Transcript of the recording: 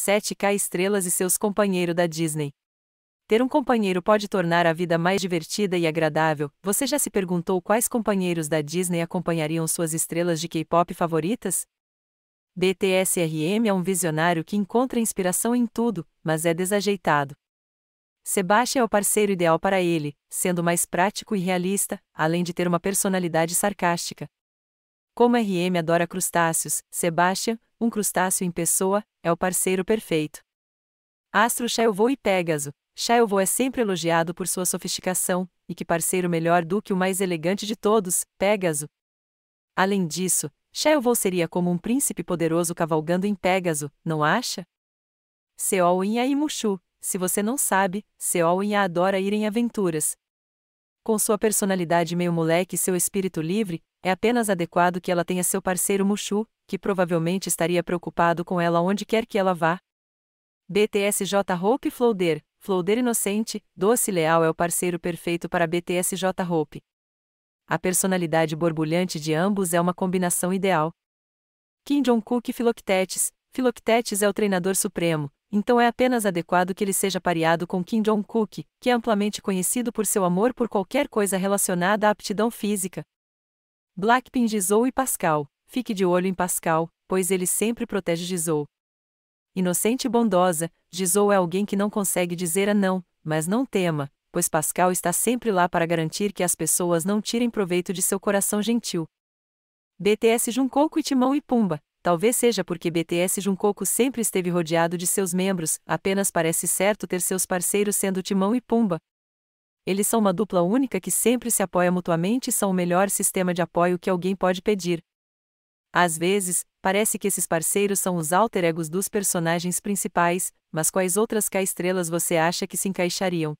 7K estrelas e seus companheiros da Disney. Ter um companheiro pode tornar a vida mais divertida e agradável. Você já se perguntou quais companheiros da Disney acompanhariam suas estrelas de K-pop favoritas? BTSRM é um visionário que encontra inspiração em tudo, mas é desajeitado. Sebastian é o parceiro ideal para ele, sendo mais prático e realista, além de ter uma personalidade sarcástica. Como RM adora crustáceos, Sebastian, um crustáceo em pessoa, é o parceiro perfeito. Astro Shailvô e Pégaso. Shailvô é sempre elogiado por sua sofisticação, e que parceiro melhor do que o mais elegante de todos, Pégaso. Além disso, Shailvô seria como um príncipe poderoso cavalgando em Pégaso, não acha? Seol Inha e Mushu. Se você não sabe, Seol Inha adora ir em aventuras, com sua personalidade meio moleque e seu espírito livre, é apenas adequado que ela tenha seu parceiro Mushu, que provavelmente estaria preocupado com ela onde quer que ela vá. BTSJ Hope Flouder Flouder inocente, doce e leal é o parceiro perfeito para BTSJ Hope. A personalidade borbulhante de ambos é uma combinação ideal. Kim Jong-kook Philoctetes, Philoctetes é o treinador supremo, então é apenas adequado que ele seja pareado com Kim Jong-kook, que é amplamente conhecido por seu amor por qualquer coisa relacionada à aptidão física. Blackpink Jizou e Pascal. Fique de olho em Pascal, pois ele sempre protege Jizou. Inocente e bondosa, Jizou é alguém que não consegue dizer a não, mas não tema, pois Pascal está sempre lá para garantir que as pessoas não tirem proveito de seu coração gentil. BTS Jungkook e Timão e Pumba. Talvez seja porque BTS Junkoku sempre esteve rodeado de seus membros, apenas parece certo ter seus parceiros sendo Timão e Pumba. Eles são uma dupla única que sempre se apoia mutuamente e são o melhor sistema de apoio que alguém pode pedir. Às vezes, parece que esses parceiros são os alter egos dos personagens principais, mas quais outras K-estrelas você acha que se encaixariam?